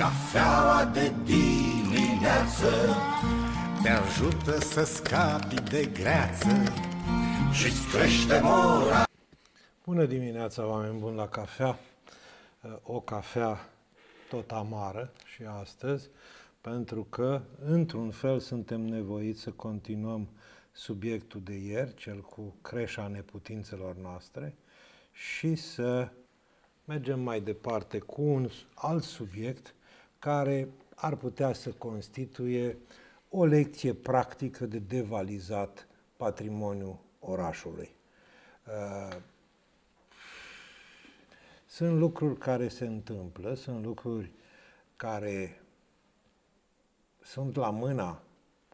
Cafeaua de dimineață Te ajută să scapi de greață și crește mora Bună dimineața, oameni buni la cafea O cafea tot amară și astăzi pentru că, într-un fel, suntem nevoiți să continuăm subiectul de ieri, cel cu creșa neputințelor noastre, și să mergem mai departe cu un alt subiect care ar putea să constituie o lecție practică de devalizat patrimoniul orașului. Uh, sunt lucruri care se întâmplă, sunt lucruri care sunt la mâna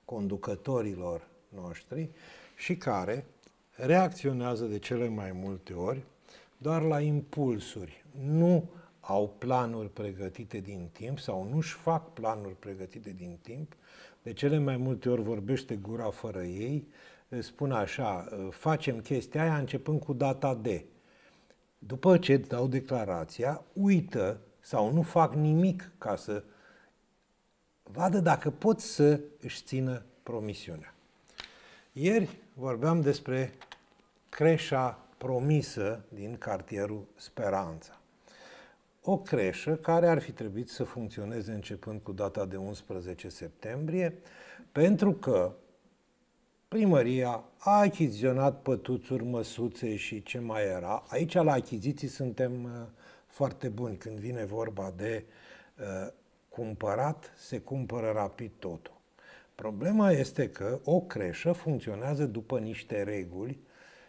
conducătorilor noștri și care reacționează de cele mai multe ori doar la impulsuri, nu au planuri pregătite din timp sau nu-și fac planuri pregătite din timp. De cele mai multe ori vorbește gura fără ei, spun așa, ă, facem chestia aia începând cu data de. După ce dau declarația, uită sau nu fac nimic ca să vadă dacă pot să își țină promisiunea. Ieri vorbeam despre creșa promisă din cartierul Speranța o creșă care ar fi trebuit să funcționeze începând cu data de 11 septembrie, pentru că primăria a achiziționat pătuțuri, măsuțe și ce mai era. Aici la achiziții suntem uh, foarte buni. Când vine vorba de uh, cumpărat, se cumpără rapid totul. Problema este că o creșă funcționează după niște reguli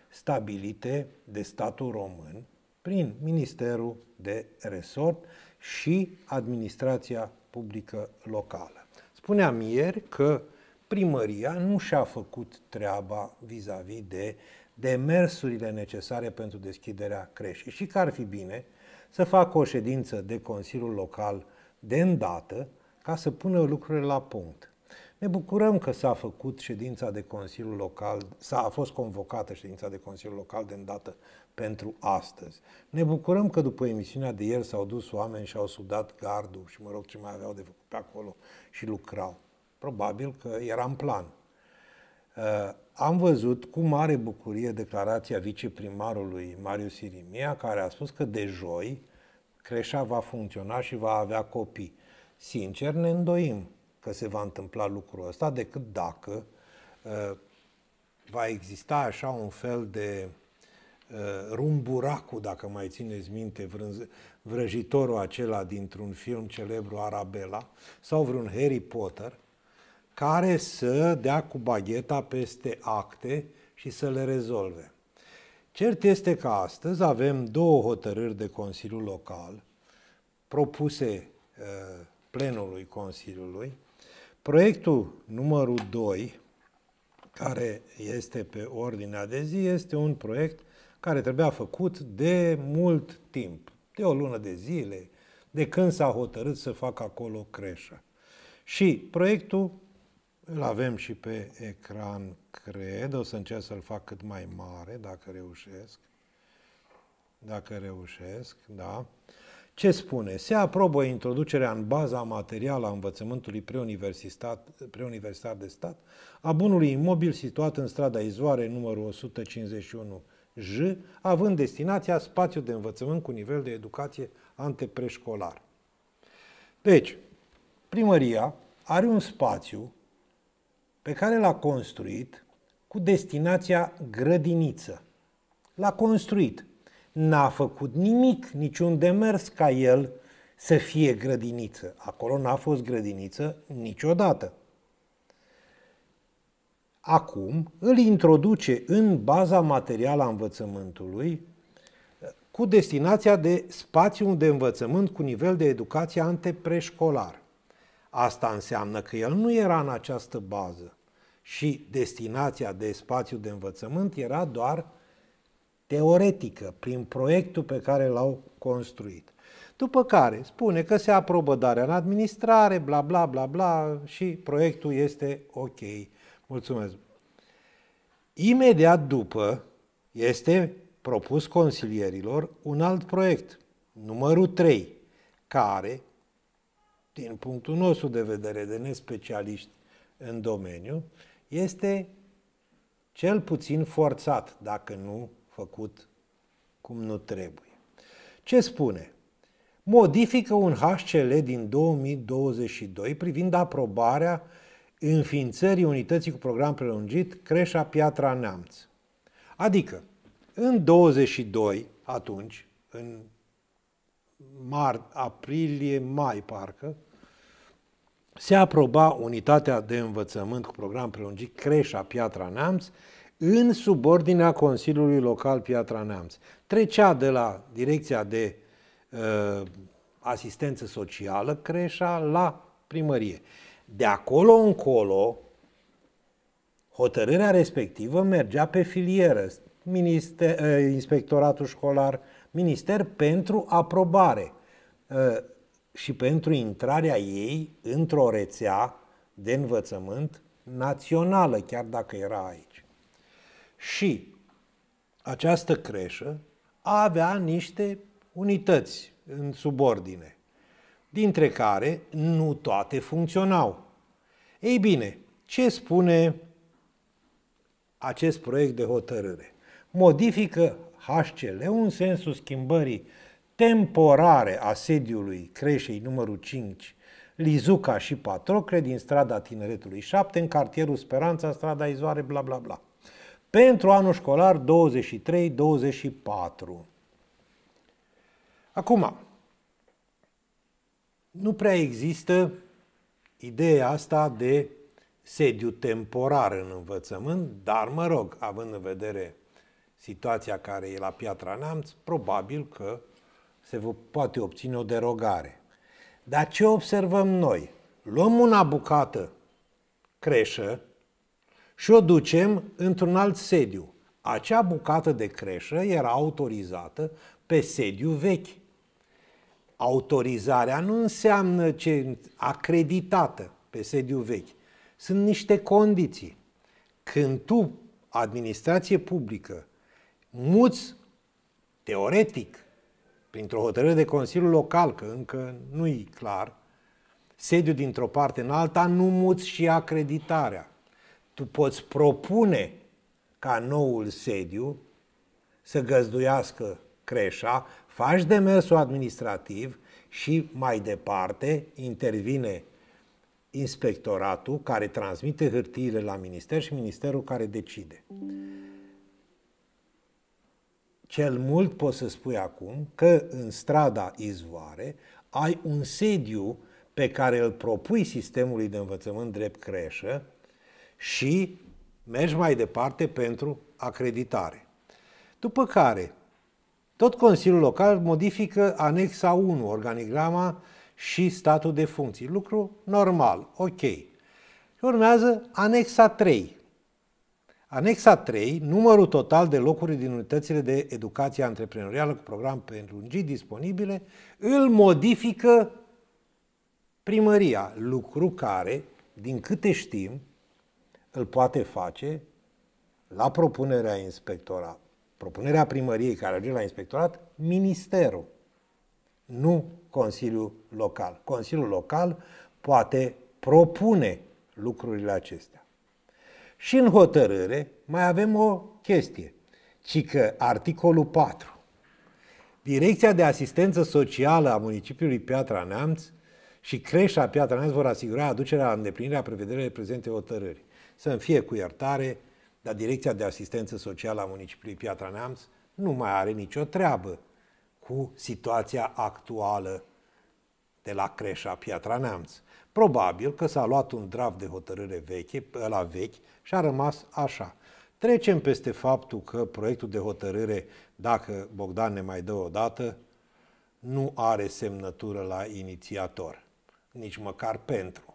stabilite de statul român, prin Ministerul de Resort și Administrația Publică Locală. Spuneam ieri că primăria nu și-a făcut treaba vis-a-vis -vis de demersurile necesare pentru deschiderea creșii și că ar fi bine să facă o ședință de Consiliul Local de îndată ca să pună lucrurile la punct. Ne bucurăm că s-a făcut ședința de Consiliul Local, s-a a fost convocată ședința de Consiliul Local de îndată pentru astăzi. Ne bucurăm că după emisiunea de ieri s-au dus oameni și au sudat gardul și mă rog ce mai aveau de făcut pe acolo și lucrau. Probabil că era în plan. Uh, am văzut cu mare bucurie declarația viceprimarului Marius Sirimia, care a spus că de joi creșa va funcționa și va avea copii. Sincer, ne îndoim că se va întâmpla lucrul ăsta, decât dacă uh, va exista așa un fel de Eh, Rumburacu, dacă mai țineți minte, vrăjitorul acela dintr-un film celebru Arabella, sau vreun Harry Potter, care să dea cu bagheta peste acte și să le rezolve. Cert este că astăzi avem două hotărâri de Consiliul Local propuse uh, plenului Consiliului. Proiectul numărul 2, care este pe ordinea de zi, este un proiect care trebuia făcut de mult timp, de o lună de zile, de când s-a hotărât să facă acolo creșa. Și proiectul îl avem și pe ecran, cred. O să încerc să-l fac cât mai mare, dacă reușesc. Dacă reușesc, da. Ce spune? Se aprobă introducerea în baza materială a învățământului preuniversitar, preuniversitar de stat a bunului imobil situat în strada Izoare numărul 151 J, având destinația spațiu de învățământ cu nivel de educație antepreșcolar. Deci, primăria are un spațiu pe care l-a construit cu destinația grădiniță. L-a construit. N-a făcut nimic, niciun demers ca el să fie grădiniță. Acolo n-a fost grădiniță niciodată acum îl introduce în baza materială a învățământului cu destinația de spațiu de învățământ cu nivel de educație antepreșcolar. Asta înseamnă că el nu era în această bază și destinația de spațiu de învățământ era doar teoretică, prin proiectul pe care l-au construit. După care spune că se aprobă darea în administrare, bla bla bla bla și proiectul este ok Mulțumesc. Imediat după este propus consilierilor un alt proiect, numărul 3, care, din punctul nostru de vedere de nespecialiști în domeniu, este cel puțin forțat, dacă nu făcut cum nu trebuie. Ce spune? Modifică un HCL din 2022 privind aprobarea înființării unității cu program prelungit Creșa Piatra Neamț. Adică, în 22, atunci, în mart, aprilie, mai parcă, se aproba unitatea de învățământ cu program prelungit Creșa Piatra Neamț în subordinea Consiliului Local Piatra Neamț. Trecea de la direcția de uh, asistență socială Creșa la primărie. De acolo încolo, hotărârea respectivă mergea pe filieră, minister, ă, inspectoratul școlar, minister pentru aprobare ă, și pentru intrarea ei într-o rețea de învățământ națională, chiar dacă era aici. Și această creșă avea niște unități în subordine dintre care nu toate funcționau. Ei bine, ce spune acest proiect de hotărâre? Modifică HCL în sensul schimbării temporare a sediului creșei numărul 5 Lizuca și Patrocre din strada Tineretului 7 în cartierul Speranța, strada Izoare, bla bla bla. Pentru anul școlar 23-24. Acum, nu prea există ideea asta de sediu temporar în învățământ, dar mă rog, având în vedere situația care e la Piatra Neamț, probabil că se vă poate obține o derogare. Dar ce observăm noi? Luăm una bucată creșă și o ducem într-un alt sediu. Acea bucată de creșă era autorizată pe sediu vechi. Autorizarea nu înseamnă ce acreditată pe sediu vechi. Sunt niște condiții. Când tu, administrație publică, muți teoretic, printr-o hotărâre de Consiliul Local, că încă nu-i clar, sediu dintr-o parte în alta, nu muți și acreditarea. Tu poți propune ca noul sediu să găzduiască creșa faci demersul administrativ și mai departe intervine inspectoratul care transmite hârtiile la minister și ministerul care decide. Cel mult poți să spui acum că în strada Izvoare ai un sediu pe care îl propui sistemului de învățământ drept creșă și mergi mai departe pentru acreditare. După care, tot Consiliul Local modifică anexa 1, organigrama și statul de funcții. Lucru normal, ok. Urmează anexa 3. Anexa 3, numărul total de locuri din unitățile de educație antreprenorială cu program pentru prelungit disponibile, îl modifică primăria, lucru care, din câte știm, îl poate face la propunerea inspectorat propunerea primăriei care ajunge la inspectorat, ministerul, nu Consiliul Local. Consiliul Local poate propune lucrurile acestea. Și în hotărâre mai avem o chestie, ci că articolul 4. Direcția de asistență socială a municipiului Piatra Neamț și creșa Piatra Neamț vor asigura aducerea la îndeplinirea prevederilor prezente hotărâri. Să-mi fie cu iertare dar Direcția de Asistență Socială a municipiului Piatra Neamț nu mai are nicio treabă cu situația actuală de la creșa Piatra Neamț. Probabil că s-a luat un draft de hotărâre veche, la vechi și a rămas așa. Trecem peste faptul că proiectul de hotărâre, dacă Bogdan ne mai dă o dată, nu are semnătură la inițiator, nici măcar pentru.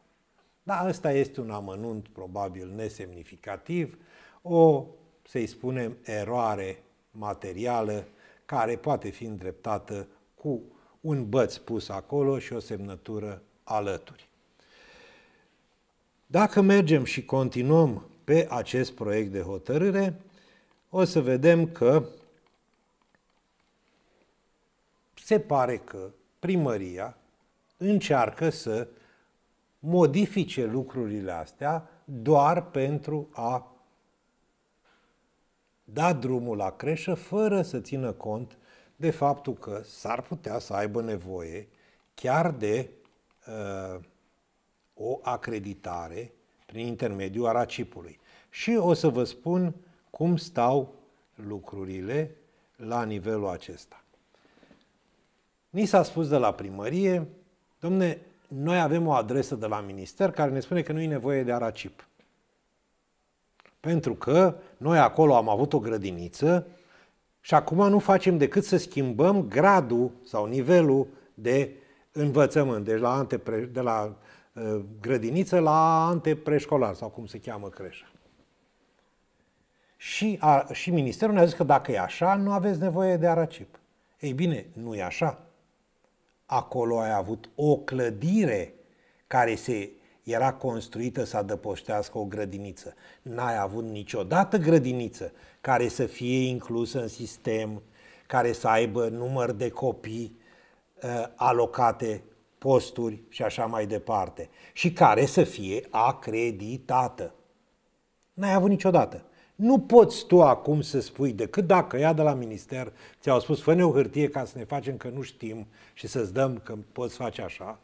Dar ăsta este un amănunt probabil nesemnificativ, o, să-i spunem, eroare materială care poate fi îndreptată cu un băț pus acolo și o semnătură alături. Dacă mergem și continuăm pe acest proiect de hotărâre, o să vedem că se pare că primăria încearcă să modifice lucrurile astea doar pentru a da drumul la creșă fără să țină cont de faptul că s-ar putea să aibă nevoie chiar de uh, o acreditare prin intermediul aracipului. Și o să vă spun cum stau lucrurile la nivelul acesta. Ni s-a spus de la primărie, domne, noi avem o adresă de la minister care ne spune că nu e nevoie de aracip. Pentru că noi acolo am avut o grădiniță și acum nu facem decât să schimbăm gradul sau nivelul de învățământ, deci la antepre, de la uh, grădiniță la antepreșcolar sau cum se cheamă creșa. Și, a, și ministerul ne-a zis că dacă e așa, nu aveți nevoie de aracip. Ei bine, nu e așa. Acolo ai avut o clădire care se era construită să adăpoștească o grădiniță. N-ai avut niciodată grădiniță care să fie inclusă în sistem, care să aibă număr de copii uh, alocate, posturi și așa mai departe, și care să fie acreditată. N-ai avut niciodată. Nu poți tu acum să spui decât dacă ea de la minister ți-au spus fă ne o hârtie ca să ne facem că nu știm și să-ți dăm că poți face așa.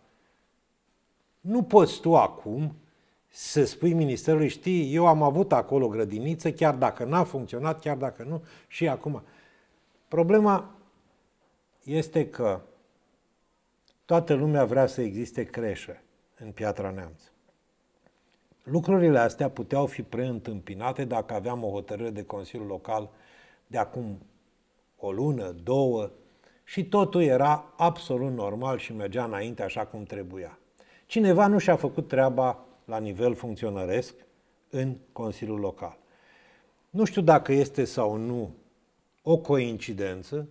Nu poți tu acum să spui ministerului, știi, eu am avut acolo grădiniță, chiar dacă n-a funcționat, chiar dacă nu, și acum. Problema este că toată lumea vrea să existe creșe în Piatra Neamță. Lucrurile astea puteau fi preîntâmpinate dacă aveam o hotărâre de Consiliu Local de acum o lună, două, și totul era absolut normal și mergea înainte așa cum trebuia. Cineva nu și-a făcut treaba la nivel funcționăresc în Consiliul Local. Nu știu dacă este sau nu o coincidență,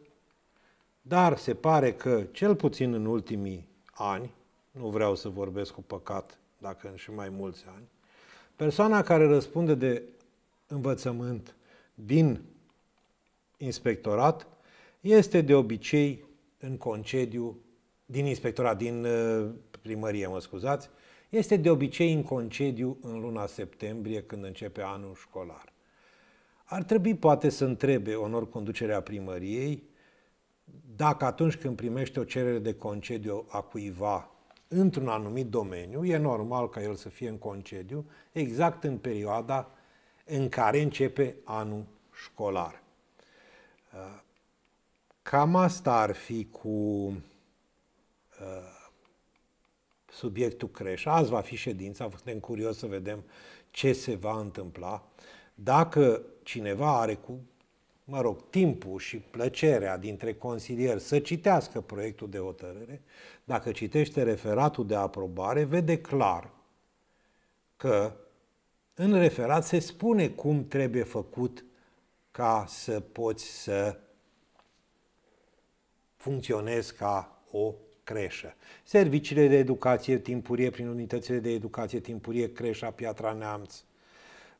dar se pare că, cel puțin în ultimii ani, nu vreau să vorbesc cu păcat dacă în și mai mulți ani, Persoana care răspunde de învățământ din inspectorat este de obicei în concediu din inspectorat, din uh, primărie, mă scuzați, este de obicei în concediu în luna septembrie, când începe anul școlar. Ar trebui poate să întrebe onor conducerea primăriei dacă atunci când primește o cerere de concediu a cuiva într-un anumit domeniu, e normal ca el să fie în concediu, exact în perioada în care începe anul școlar. Uh, cam asta ar fi cu uh, subiectul creș. Azi va fi ședința, suntem curios să vedem ce se va întâmpla. Dacă cineva are cu mă rog, timpul și plăcerea dintre consilieri să citească proiectul de hotărâre, dacă citește referatul de aprobare, vede clar că în referat se spune cum trebuie făcut ca să poți să funcționezi ca o creșă. Serviciile de educație timpurie prin unitățile de educație timpurie, creșa Piatra Neamț,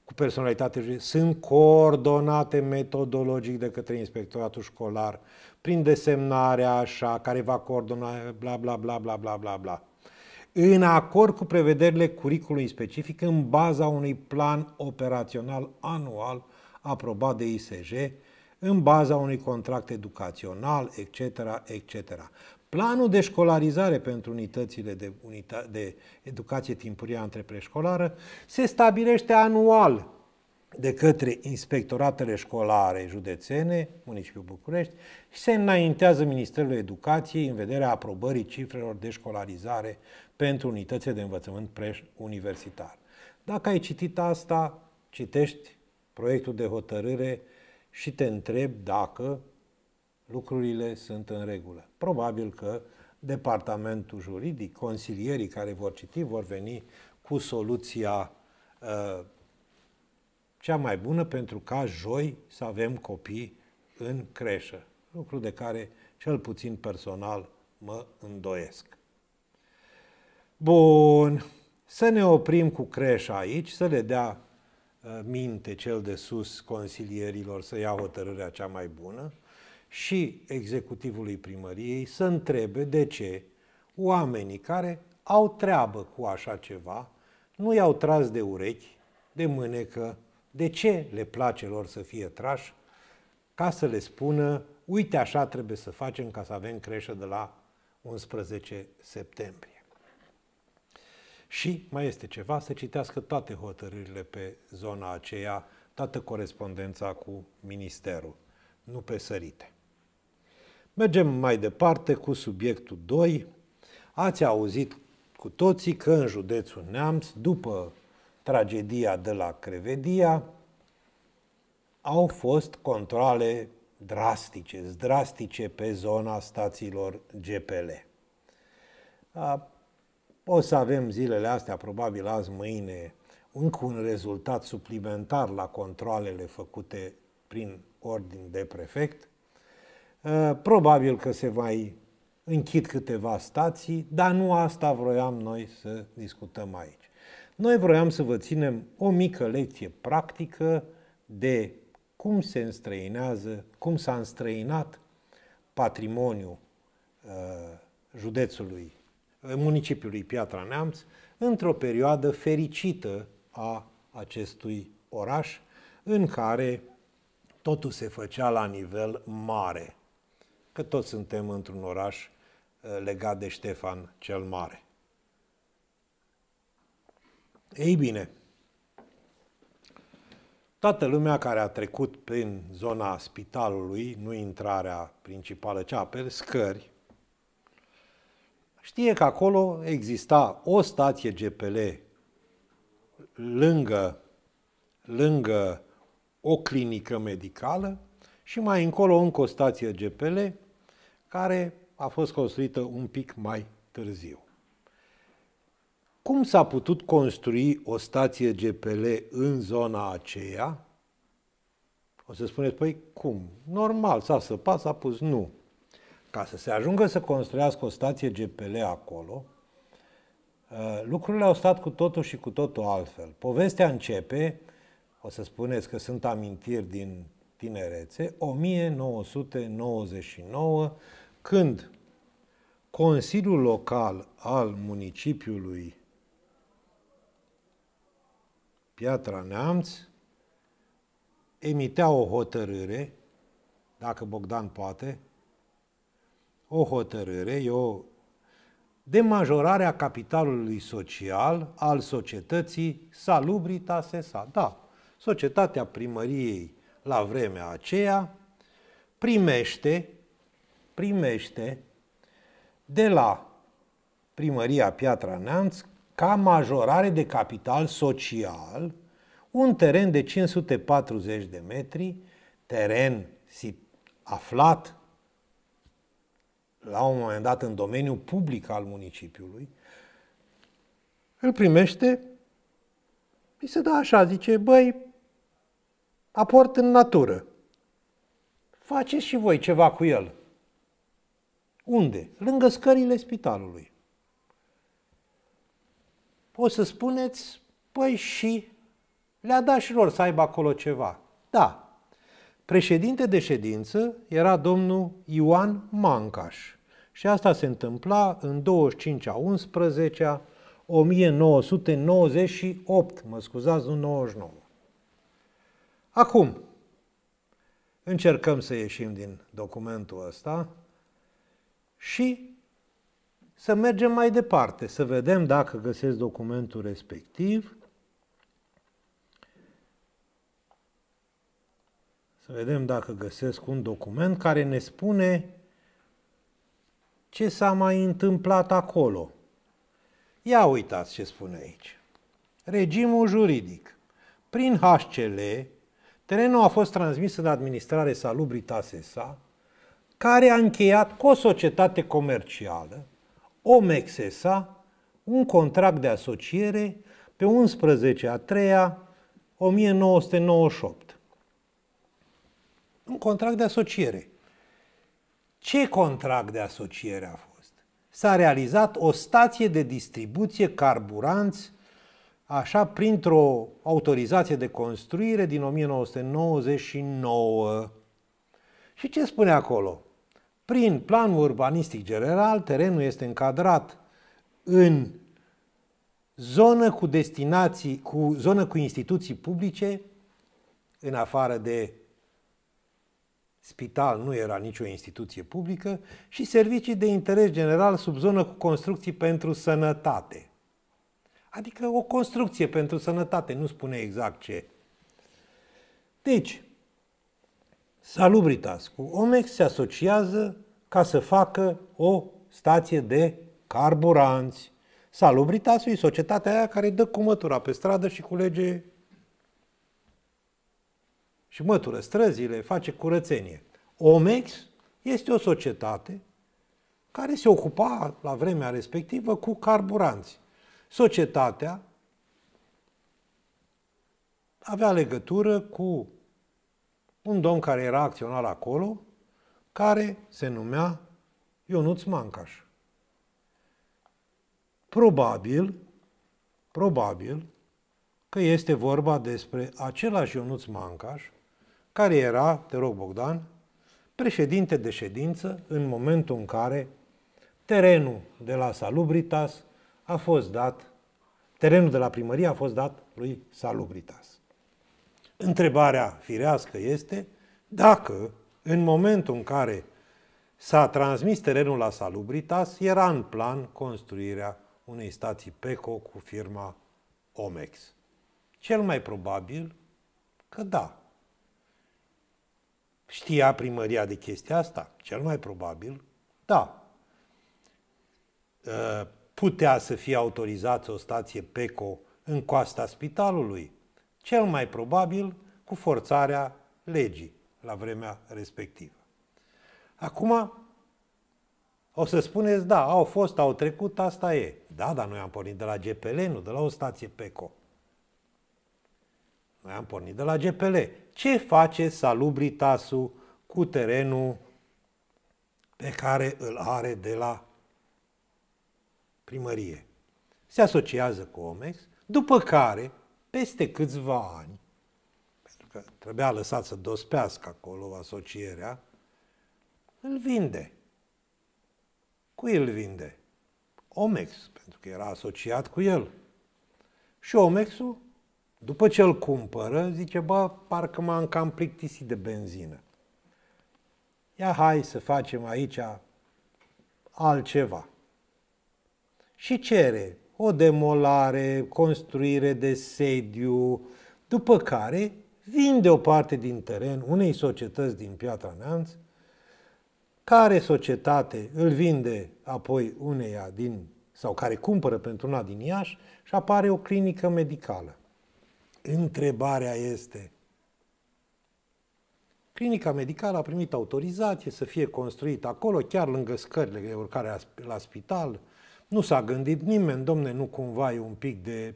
cu personalitate, sunt coordonate metodologic de către inspectoratul școlar, prin desemnarea așa, care va coordona, bla, bla, bla, bla, bla, bla, bla. În acord cu prevederile curicului specific, în baza unui plan operațional anual aprobat de ISJ, în baza unui contract educațional, etc., etc. Planul de școlarizare pentru unitățile de, unita- de educație timpurie preșcolară se stabilește anual de către inspectoratele școlare județene, municipiul București, și se înaintează Ministerul Educației în vederea aprobării cifrelor de școlarizare pentru unitățile de învățământ preuniversitar. Dacă ai citit asta, citești proiectul de hotărâre și te întreb dacă lucrurile sunt în regulă. Probabil că departamentul juridic, consilierii care vor citi, vor veni cu soluția uh, cea mai bună pentru ca joi să avem copii în creșă. Lucru de care cel puțin personal mă îndoiesc. Bun, să ne oprim cu creșa aici, să le dea uh, minte cel de sus consilierilor să ia hotărârea cea mai bună și executivului primăriei să întrebe de ce oamenii care au treabă cu așa ceva nu i-au tras de urechi, de mânecă, de ce le place lor să fie trași, ca să le spună, uite așa trebuie să facem ca să avem creșă de la 11 septembrie. Și mai este ceva, să citească toate hotărârile pe zona aceea, toată corespondența cu ministerul, nu pe sărite. Mergem mai departe cu subiectul 2. Ați auzit cu toții că în județul Neamț, după tragedia de la Crevedia, au fost controle drastice, drastice pe zona stațiilor GPL. O să avem zilele astea, probabil azi, mâine, încă un rezultat suplimentar la controlele făcute prin ordin de prefect – Eh, probabil că se mai închid câteva stații, dar nu asta vroiam noi să discutăm aici. Noi vroiam să vă ținem o mică lecție practică de cum se înstrăinează, cum s-a înstrăinat patrimoniul uh, județului, eh, municipiului Piatra Neamț, într-o perioadă fericită a acestui oraș, în care totul se făcea la nivel mare că toți suntem într-un oraș uh, legat de Ștefan cel Mare. Ei bine, toată lumea care a trecut prin zona spitalului, nu intrarea principală, cea pe scări, știe că acolo exista o stație GPL lângă, lângă o clinică medicală și mai încolo încă o stație GPL care a fost construită un pic mai târziu. Cum s-a putut construi o stație GPL în zona aceea? O să spuneți, păi cum? Normal, s-a săpat, s-a pus nu. Ca să se ajungă să construiască o stație GPL acolo, ă, lucrurile au stat cu totul și cu totul altfel. Povestea începe, o să spuneți că sunt amintiri din tinerețe, 1999, când Consiliul Local al municipiului Piatra Neamț emitea o hotărâre, dacă Bogdan poate, o hotărâre, e o majorarea capitalului social al societății Salubritas S.A. Da, societatea primăriei la vremea aceea, primește, primește de la primăria Piatra Neamț ca majorare de capital social un teren de 540 de metri, teren aflat la un moment dat în domeniul public al municipiului, îl primește, îi se dă așa, zice, băi, aport în natură. Faceți și voi ceva cu el. Unde? Lângă scările spitalului. O să spuneți, păi și le-a dat și lor să aibă acolo ceva. Da. Președinte de ședință era domnul Ioan Mancaș. Și asta se întâmpla în 25 a 11 -a 1998, mă scuzați, nu 99. Acum, încercăm să ieșim din documentul ăsta și să mergem mai departe, să vedem dacă găsesc documentul respectiv. Să vedem dacă găsesc un document care ne spune ce s-a mai întâmplat acolo. Ia uitați ce spune aici. Regimul juridic. Prin HCL, Terenul a fost transmis în administrare Salubritas S.A., care a încheiat cu o societate comercială, Omex S.A., un contract de asociere pe 11 a 3 -a 1998. Un contract de asociere. Ce contract de asociere a fost? S-a realizat o stație de distribuție carburanți Așa, printr-o autorizație de construire din 1999. Și ce spune acolo? Prin planul urbanistic general, terenul este încadrat în zonă cu destinații, cu zonă cu instituții publice, în afară de spital nu era nicio instituție publică, și servicii de interes general sub zonă cu construcții pentru sănătate. Adică o construcție pentru sănătate, nu spune exact ce. Deci, salubritas cu omex se asociază ca să facă o stație de carburanți. Salubritas e societatea aia care dă cu mătura pe stradă și culege și mătură străzile, face curățenie. Omex este o societate care se ocupa la vremea respectivă cu carburanți. Societatea avea legătură cu un domn care era acționar acolo, care se numea Ionuț Mancaș. Probabil, probabil că este vorba despre același Ionuț Mancaș, care era, te rog Bogdan, președinte de ședință în momentul în care terenul de la Salubritas a fost dat, terenul de la primărie a fost dat lui Salubritas. Întrebarea firească este dacă, în momentul în care s-a transmis terenul la Salubritas, era în plan construirea unei stații PECO cu firma Omex. Cel mai probabil că da. Știa primăria de chestia asta? Cel mai probabil, da. Ă, putea să fie autorizată o stație PECO în coasta spitalului, cel mai probabil cu forțarea legii la vremea respectivă. Acum, o să spuneți, da, au fost, au trecut, asta e. Da, dar noi am pornit de la GPL, nu de la o stație PECO. Noi am pornit de la GPL. Ce face salubritasul cu terenul pe care îl are de la primărie. Se asociază cu Omex, după care, peste câțiva ani, pentru că trebuia lăsat să dospească acolo asocierea, îl vinde. Cui îl vinde? Omex, pentru că era asociat cu el. Și Omexul, după ce îl cumpără, zice, bă, parcă m-am cam plictisit de benzină. Ia hai să facem aici altceva și cere o demolare, construire de sediu, după care vinde o parte din teren unei societăți din Piatra Neamț, care societate îl vinde apoi uneia din, sau care cumpără pentru una din Iași și apare o clinică medicală. Întrebarea este, clinica medicală a primit autorizație să fie construită acolo, chiar lângă scările de urcare la spital, nu s-a gândit nimeni, domne, nu cumva e un pic de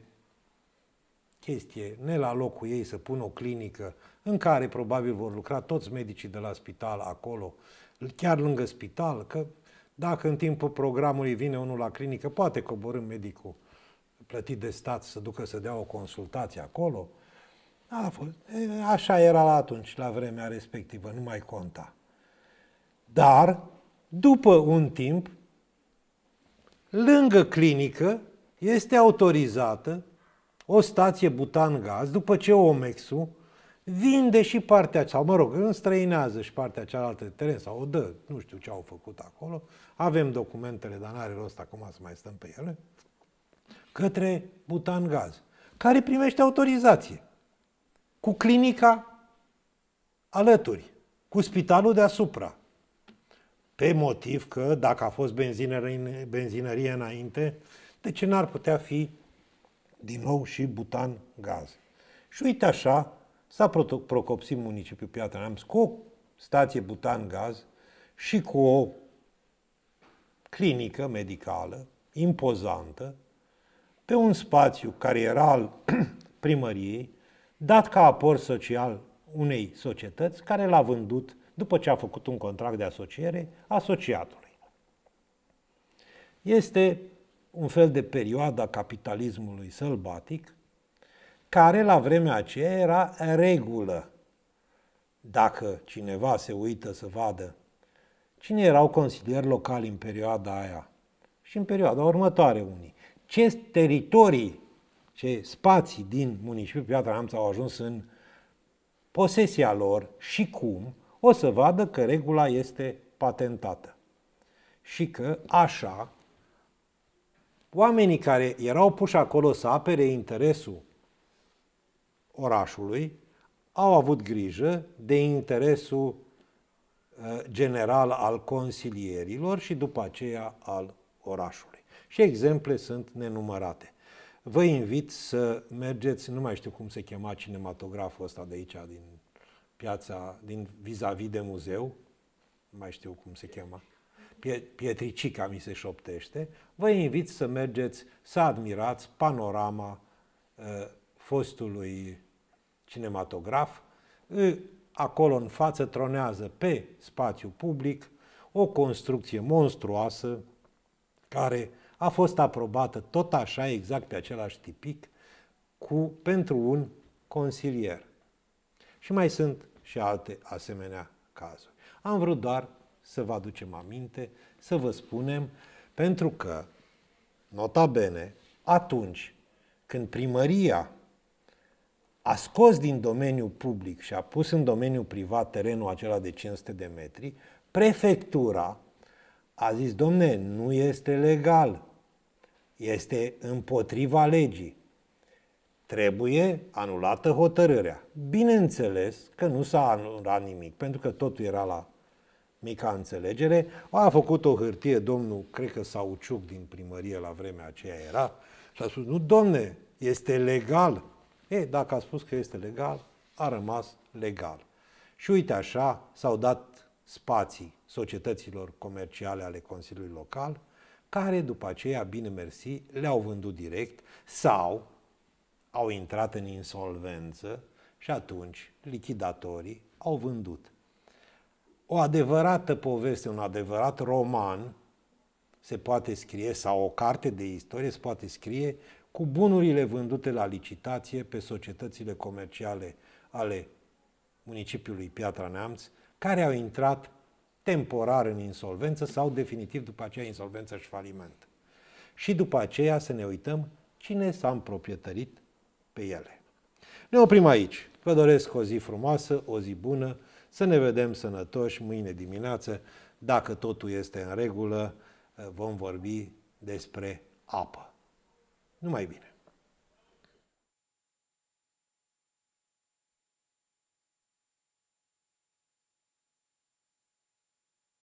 chestie, ne la locul ei să pună o clinică în care probabil vor lucra toți medicii de la spital acolo, chiar lângă spital, că dacă în timpul programului vine unul la clinică, poate coborând medicul plătit de stat să ducă să dea o consultație acolo. A fost. Așa era la atunci, la vremea respectivă, nu mai conta. Dar, după un timp, lângă clinică este autorizată o stație butan gaz, după ce Omexul vinde și partea sau mă rog, înstrăinează și partea cealaltă de teren sau o dă, nu știu ce au făcut acolo, avem documentele, dar n-are rost acum să mai stăm pe ele, către Butan Gaz, care primește autorizație cu clinica alături, cu spitalul deasupra, pe motiv că, dacă a fost benzinărie, înainte, de ce n-ar putea fi din nou și butan gaz? Și uite așa, s-a procopsit municipiul Piatra Neamț cu o stație butan gaz și cu o clinică medicală impozantă pe un spațiu care era al primăriei, dat ca aport social unei societăți care l-a vândut după ce a făcut un contract de asociere, asociatului. Este un fel de perioada capitalismului sălbatic, care la vremea aceea era regulă. Dacă cineva se uită să vadă cine erau consilieri locali în perioada aia și în perioada următoare unii, ce teritorii, ce spații din municipiul Piatra Neamț au ajuns în posesia lor și cum, o să vadă că regula este patentată. Și că așa, oamenii care erau puși acolo să apere interesul orașului, au avut grijă de interesul uh, general al consilierilor și după aceea al orașului. Și exemple sunt nenumărate. Vă invit să mergeți, nu mai știu cum se chema cinematograful ăsta de aici, din piața din vis-a-vis de muzeu, nu mai știu cum se cheamă, Pietricica mi se șoptește, vă invit să mergeți să admirați panorama uh, fostului cinematograf. Uh, acolo în față tronează pe spațiu public o construcție monstruoasă care a fost aprobată tot așa, exact pe același tipic, cu, pentru un consilier. Și mai sunt și alte asemenea cazuri. Am vrut doar să vă aducem aminte, să vă spunem, pentru că, nota bene, atunci când primăria a scos din domeniul public și a pus în domeniul privat terenul acela de 500 de metri, prefectura a zis, domne, nu este legal, este împotriva legii trebuie anulată hotărârea. Bineînțeles că nu s-a anulat nimic, pentru că totul era la mica înțelegere. A făcut o hârtie domnul, cred că Sauciuc din primărie la vremea aceea era, și a spus, nu domne, este legal. E, dacă a spus că este legal, a rămas legal. Și uite așa, s-au dat spații societăților comerciale ale Consiliului Local, care după aceea, bine mersi, le-au vândut direct sau au intrat în insolvență și atunci lichidatorii au vândut. O adevărată poveste, un adevărat roman se poate scrie, sau o carte de istorie se poate scrie cu bunurile vândute la licitație pe societățile comerciale ale municipiului Piatra Neamț, care au intrat temporar în insolvență sau definitiv după aceea insolvență și faliment. Și după aceea să ne uităm cine s-a împroprietărit pe ele. Ne oprim aici. Vă doresc o zi frumoasă, o zi bună, să ne vedem sănătoși mâine dimineață. Dacă totul este în regulă, vom vorbi despre apă. Numai bine!